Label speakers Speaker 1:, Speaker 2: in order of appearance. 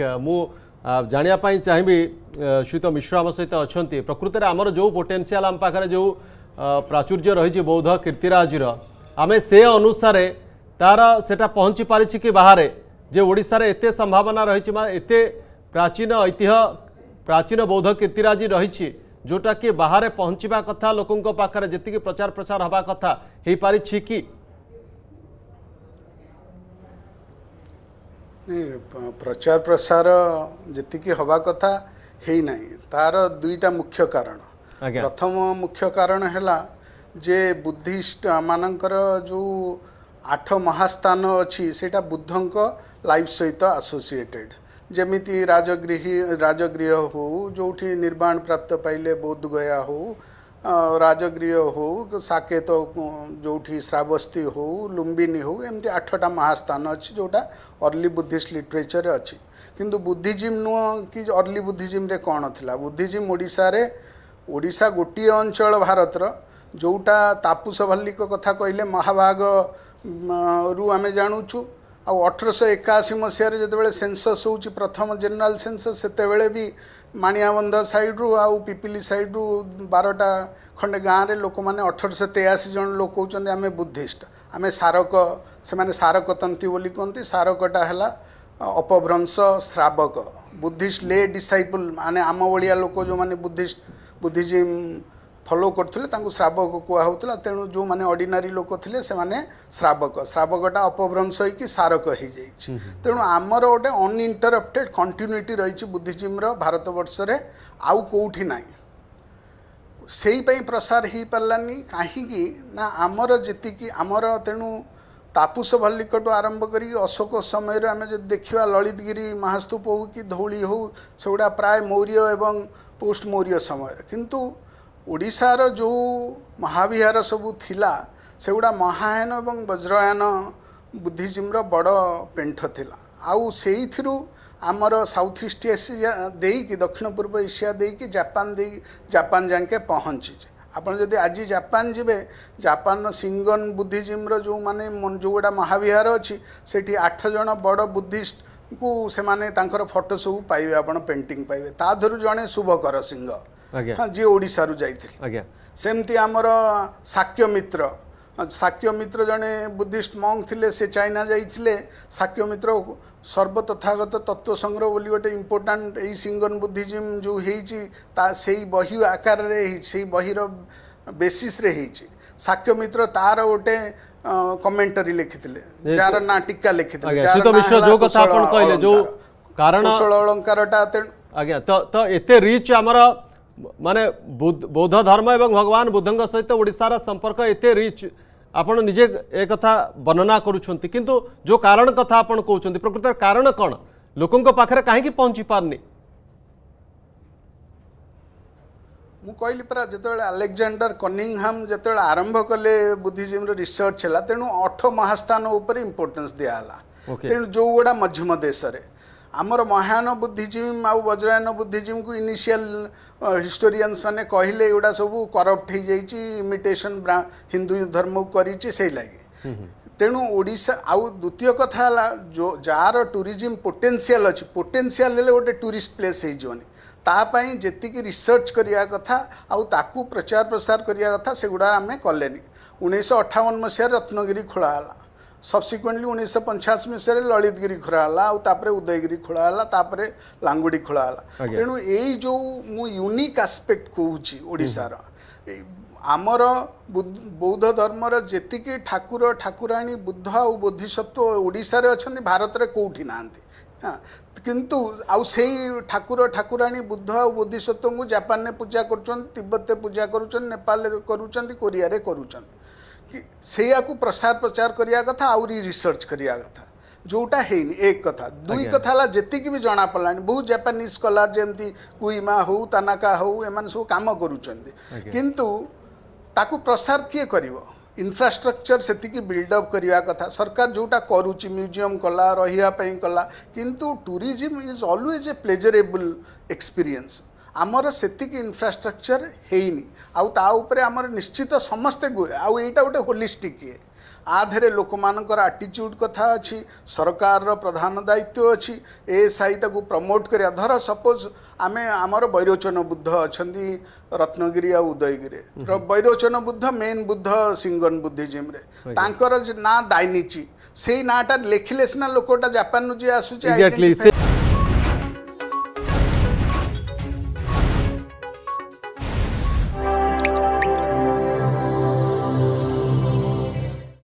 Speaker 1: मु जानापी चाहिए श्रीत मिश्रा आम सहित अच्छा प्रकृत में आमर जो पोटेनसीआल आम पाखे जो प्राचुर्य रही बौद्ध कीर्तिराज आम से अनुसार तार से पहुँची पारी कि बाहर जे ओडार एत संभावना रही एत प्राचीन ऐतिह प्राचीन बौद्ध कीर्तिराज रही जोटा कि बाहर पहुँचवा कथा लोकों पाखे जी प्रचार प्रसार हवा कथा हो पारि कि
Speaker 2: ପ୍ରଚାର ପ୍ରସାର ଯେତିକି ହେବା କଥା ହେଇନାହିଁ ତାର ଦୁଇଟା ମୁଖ୍ୟ କାରଣ ପ୍ରଥମ ମୁଖ୍ୟ କାରଣ ହେଲା ଯେ ବୁଦ୍ଧିଷ୍ଟମାନଙ୍କର ଯେଉଁ ଆଠ ମହାସ୍ଥାନ ଅଛି ସେଇଟା ବୁଦ୍ଧଙ୍କ ଲାଇଫ୍ ସହିତ ଆସୋସିଏଟେଡ଼୍ ଯେମିତି ରାଜଗୃହୀ ରାଜଗୃହ ହେଉ ଯେଉଁଠି ନିର୍ବାଣ ପ୍ରାପ୍ତ ପାଇଲେ ବୋଧ ଗୟା ହେଉ ରାଜଗୃହ ହେଉ ସାକେତ ଯେଉଁଠି ଶ୍ରାବସ୍ତି ହେଉ ଲୁମ୍ବିନୀ ହେଉ ଏମିତି ଆଠଟା ମହାସ୍ଥାନ ଅଛି ଯେଉଁଟା ଅର୍ଲି ବୁଦ୍ଧିଷ୍ଟ ଲିଟରେଚରରେ ଅଛି କିନ୍ତୁ ବୁଦ୍ଧିଜିମ୍ ନୁହଁ କି ଅର୍ଲି ବୁଦ୍ଧିଜିମ୍ରେ କ'ଣ ଥିଲା ବୁଦ୍ଧିଜିମ୍ ଓଡ଼ିଶାରେ ଓଡ଼ିଶା ଗୋଟିଏ ଅଞ୍ଚଳ ଭାରତର ଯେଉଁଟା ତାପୁ ସଭଲ୍ଲିକ କଥା କହିଲେ ମହାଭାଗ ରୁ ଆମେ ଜାଣୁଛୁ ଆଉ ଅଠରଶହ ଏକାଅଶୀ ମସିହାରେ ଯେତେବେଳେ ସେନ୍ସସ୍ ହେଉଛି ପ୍ରଥମ ଜେନେରାଲ୍ ସେନ୍ସସ୍ ସେତେବେଳେ ବି ମାଣିଆବନ୍ଧ ସାଇଡ଼ରୁ ଆଉ ପିପିଲି ସାଇଡ଼ରୁ ବାରଟା ଖଣ୍ଡେ ଗାଁରେ ଲୋକମାନେ ଅଠରଶହ ତେୟାଅଶୀ ଜଣ ଲୋକ ହେଉଛନ୍ତି ଆମେ ବୁଦ୍ଧିଷ୍ଟ ଆମେ ସାରକ ସେମାନେ ସାରକ ତନ୍ତ୍ରୀ ବୋଲି କୁହନ୍ତି ସାରକଟା ହେଲା ଅପଭ୍ରଂଶ ଶ୍ରାବକ ବୁଦ୍ଧିଷ୍ଟ ଲେ ଡିସାଇପୁଲ୍ ମାନେ ଆମ ଭଳିଆ ଲୋକ ଯେଉଁମାନେ ବୁଦ୍ଧିଷ୍ଟ ବୁଦ୍ଧିଜିମ୍ ଫଲୋ କରୁଥିଲେ ତାଙ୍କୁ ଶ୍ରାବକ କୁହାହେଉଥିଲା ତେଣୁ ଯେଉଁମାନେ ଅର୍ଡ଼ିନାରୀ ଲୋକ ଥିଲେ ସେମାନେ ଶ୍ରାବକ ଶ୍ରାବକଟା ଅପଭ୍ରଂଶ ହୋଇକି ସାରକ ହୋଇଯାଇଛି ତେଣୁ ଆମର ଗୋଟେ ଅନଇଣ୍ଟରପ୍ଟେଡ଼ କଣ୍ଟିନ୍ୟୁଟି ରହିଛି ବୁଦ୍ଧିଜିମ୍ର ଭାରତବର୍ଷରେ ଆଉ କେଉଁଠି ନାହିଁ ସେଇପାଇଁ ପ୍ରସାର ହୋଇପାରିଲାନି କାହିଁକି ନା ଆମର ଯେତିକି ଆମର ତେଣୁ ତାପୁସ ଭଲ୍ଲିକଠୁ ଆରମ୍ଭ କରିକି ଅଶୋକ ସମୟରେ ଆମେ ଯଦି ଦେଖିବା ଲଳିତଗିରି ମହାସ୍ତୂପ ହେଉ କି ଧଉଳି ହେଉ ସେଗୁଡ଼ା ପ୍ରାୟ ମୌର୍ଯ୍ୟ ଏବଂ ପୋଷ୍ଟ ମୌର୍ଯ୍ୟ ସମୟରେ କିନ୍ତୁ ଓଡ଼ିଶାର ଯେଉଁ ମହାବିହାର ସବୁ ଥିଲା ସେଗୁଡ଼ା ମହାୟନ ଏବଂ ବଜ୍ରୟାନ ବୁଦ୍ଧିଜୀମର ବଡ଼ ପେଣ୍ଠ ଥିଲା ଆଉ ସେଇଥିରୁ ଆମର ସାଉଥ୍ ଇଷ୍ଟ ଏସିଆ ଦେଇକି ଦକ୍ଷିଣ ପୂର୍ବ ଏସିଆ ଦେଇକି ଜାପାନ ଦେଇ ଜାପାନ ଯାଙ୍କେ ପହଞ୍ଚିଛି ଆପଣ ଯଦି ଆଜି ଜାପାନ ଯିବେ ଜାପାନର ସିଙ୍ଗନ ବୁଦ୍ଧିଜିମର ଯେଉଁମାନେ ଯେଉଁଗୁଡ଼ା ମହାବିହାର ଅଛି ସେଠି ଆଠ ଜଣ ବଡ଼ ବୁଦ୍ଧିଷ୍ଟ କୁ ସେମାନେ ତାଙ୍କର ଫଟୋ ସବୁ ପାଇବେ ଆପଣ ପେଣ୍ଟିଂ ପାଇବେ ତା ଧରୁ ଜଣେ ଶୁଭକର ସିଂହ ଯିଏ ଓଡ଼ିଶାରୁ ଯାଇଥିଲେ ସେମିତି ଆମର ସାକ୍ୟ ମିତ୍ର ସାକ୍ୟ ମିତ୍ର ଜଣେ ବୁଦ୍ଧିଷ୍ଟ ମଙ୍ଗ ଥିଲେ ସେ ଚାଇନା ଯାଇଥିଲେ ସାକ୍ୟ ମିତ୍ର ସର୍ବତଥାଗତ ତତ୍ତ୍ୱ ସଂଗ୍ରହ ବୋଲି ଗୋଟେ ଇମ୍ପୋର୍ଟାଣ୍ଟ ଏଇ ସିଙ୍ଗନ ବୁଦ୍ଧିଜିମ୍ ଯେଉଁ ହେଇଛି ତା ସେଇ ବହି ଆକାରରେ ସେଇ ବହିର ବେସିସ୍ରେ ହେଇଛି ସାକ୍ୟ ମିତ୍ର ତା'ର ଗୋଟେ କମେଣ୍ଟାରୀ ଦେଖିଥିଲେ ଯାହାର ନା ଟୀକା ଲେଖିଥିଲେ ଶୀତ ମିଶ୍ର ଯୋଉ କଥା ଆପଣ କହିଲେ ଯୋଉ କାରଣ କୁଶଳ ଅଳଙ୍କାରଟା
Speaker 1: ଆଜ୍ଞା ତ ତ ଏତେ ରିଚ୍ ଆମର ମାନେ ବୌଦ୍ଧ ଧର୍ମ ଏବଂ ଭଗବାନ ବୁଦ୍ଧଙ୍କ ସହିତ ଓଡ଼ିଶାର ସମ୍ପର୍କ ଏତେ ରିଚ୍ ଆପଣ ନିଜେ ଏ କଥା ବର୍ଣ୍ଣନା କରୁଛନ୍ତି କିନ୍ତୁ ଯୋଉ କାରଣ କଥା ଆପଣ କହୁଛନ୍ତି ପ୍ରକୃତରେ କାରଣ କ'ଣ ଲୋକଙ୍କ ପାଖରେ କାହିଁକି ପହଞ୍ଚି ପାରୁନି
Speaker 2: ମୁଁ କହିଲି ପରା ଯେତେବେଳେ ଆଲେକ୍ଜାଣ୍ଡର କନିଂହାମ୍ ଯେତେବେଳେ ଆରମ୍ଭ କଲେ ବୁଦ୍ଧିଜିମ୍ର ରିସର୍ଚ୍ଚ ହେଲା ତେଣୁ ଅଠ ମହାସ୍ଥାନ ଉପରେ ଇମ୍ପୋର୍ଟାନ୍ସ ଦିଆହେଲା ତେଣୁ ଯେଉଁଗୁଡ଼ା ମଝିମ ଦେଶରେ ଆମର ମହାନ ବୁଦ୍ଧିଜୀବୀ ଆଉ ବଜ୍ରାୟନ ବୁଦ୍ଧିଜୀବୀଙ୍କୁ ଇନିସିଆଲ୍ ହିଷ୍ଟୋରିଆନ୍ସ ମାନେ କହିଲେ ଏଗୁଡ଼ା ସବୁ କରପ୍ଟ ହେଇଯାଇଛି ଇମିଟେସନ୍ ହିନ୍ଦୁ ଧର୍ମକୁ କରିଛି ସେଇ ଲାଗି ତେଣୁ ଓଡ଼ିଶା ଆଉ ଦ୍ୱିତୀୟ କଥା ହେଲା ଯେଉଁ ଯାହାର ଟୁରିଜିମ୍ ପୋଟେନ୍ସିଆଲ୍ ଅଛି ପୋଟେନ୍ସିଆଲ୍ ହେଲେ ଗୋଟେ ଟୁରିଷ୍ଟ ପ୍ଲେସ୍ ହେଇଯିବନି ତାପାଇଁ ଯେତିକି ରିସର୍ଚ୍ଚ କରିବା କଥା ଆଉ ତାକୁ ପ୍ରଚାର ପ୍ରସାର କରିବା କଥା ସେଗୁଡ଼ା ଆମେ କଲେନି ଉଣେଇଶହ ଅଠାବନ ମସିହାରେ ରତ୍ନଗିରି ଖୋଳା ହେଲା ସବସିକ୍ୱେଣ୍ଟଲି ଉଣେଇଶହ ପଞ୍ଚାଅଶୀ ମସିହାରେ ଲଳିତଗିରି ଖୋଳା ହେଲା ଆଉ ତାପରେ ଉଦୟଗିରି ଖୋଳା ହେଲା ତାପରେ ଲାଙ୍ଗୁଡ଼ି ଖୋଳା ହେଲା ତେଣୁ ଏଇ ଯେଉଁ ମୁଁ ୟୁନିକ୍ ଆସ୍ପେକ୍ଟ କହୁଛି ଓଡ଼ିଶାର ଆମର ବୌଦ୍ଧ ଧର୍ମର ଯେତିକି ଠାକୁର ଠାକୁରାଣୀ ବୁଦ୍ଧ ଆଉ ବୋଧିସତ୍ତ୍ୱ ଓଡ଼ିଶାରେ ଅଛନ୍ତି ଭାରତରେ କେଉଁଠି ନାହାନ୍ତି ହଁ କିନ୍ତୁ ଆଉ ସେଇ ଠାକୁର ଠାକୁରାଣୀ ବୁଦ୍ଧ ଆଉ ବୋଧିସତ୍ତ୍ୱଙ୍କୁ ଜାପାନରେ ପୂଜା କରୁଛନ୍ତି ତିବ୍ବତରେ ପୂଜା କରୁଛନ୍ତି ନେପାଳରେ କରୁଛନ୍ତି କୋରିଆରେ କରୁଛନ୍ତି କି ସେଇଆକୁ ପ୍ରସାର ପ୍ରଚାର କରିବା କଥା ଆହୁରି ରିସର୍ଚ୍ଚ କରିବା କଥା ଯେଉଁଟା ହେଇନି ଏକ କଥା ଦୁଇ କଥା ହେଲା ଯେତିକି ବି ଜଣାପଡ଼ିଲାଣି ବହୁତ ଜାପାନିଜ୍ ସ୍କଲାର ଯେମିତି କୁଇମା ହଉ ତାନାକା ହଉ ଏମାନେ ସବୁ କାମ କରୁଛନ୍ତି କିନ୍ତୁ ତାକୁ ପ୍ରସାର କିଏ କରିବ ଇନଫ୍ରାଷ୍ଟ୍ରକ୍ଚର୍ ସେତିକି ବିଲ୍ଡଅପ୍ କରିବା କଥା ସରକାର ଯେଉଁଟା କରୁଛି ମ୍ୟୁଜିୟମ୍ କଲା ରହିବା ପାଇଁ କଲା କିନ୍ତୁ tourism is always a pleasurable experience ଆମର ସେତିକି ଇନଫ୍ରାଷ୍ଟ୍ରକ୍ଚର୍ ହେଇନି ଆଉ ତା ଉପରେ ଆମର ନିଶ୍ଚିତ ସମସ୍ତେ ଆଉ ଏଇଟା ଗୋଟେ ହୋଲିଷ୍ଟିକ୍ ଇଏ ଆ ଦେହରେ ଲୋକମାନଙ୍କର ଆଟିଚ୍ୟୁଡ଼୍ କଥା ଅଛି ସରକାରର ପ୍ରଧାନ ଦାୟିତ୍ୱ ଅଛି ଏଏସ୍ଆଇ ତାକୁ ପ୍ରମୋଟ୍ କରିବା ଧର ସପୋଜ୍ ଆମେ ଆମର ବୈରୋଚନ ବୁଦ୍ଧ ଅଛନ୍ତି ରତ୍ନଗିରି ଆଉ ଉଦୟଗିରି ବୈରୋଚନ ବୁଦ୍ଧ ମେନ୍ ବୁଦ୍ଧ ସିଙ୍ଗନ ବୁଦ୍ଧିଜିମ୍ରେ ତାଙ୍କର ନାଁ ଦାଇନିଚି ସେଇ ନାଁଟା ଲେଖିଲେ ସିନା ଲୋକଟା ଜାପାନରୁ ଯିଏ ଆସୁଛି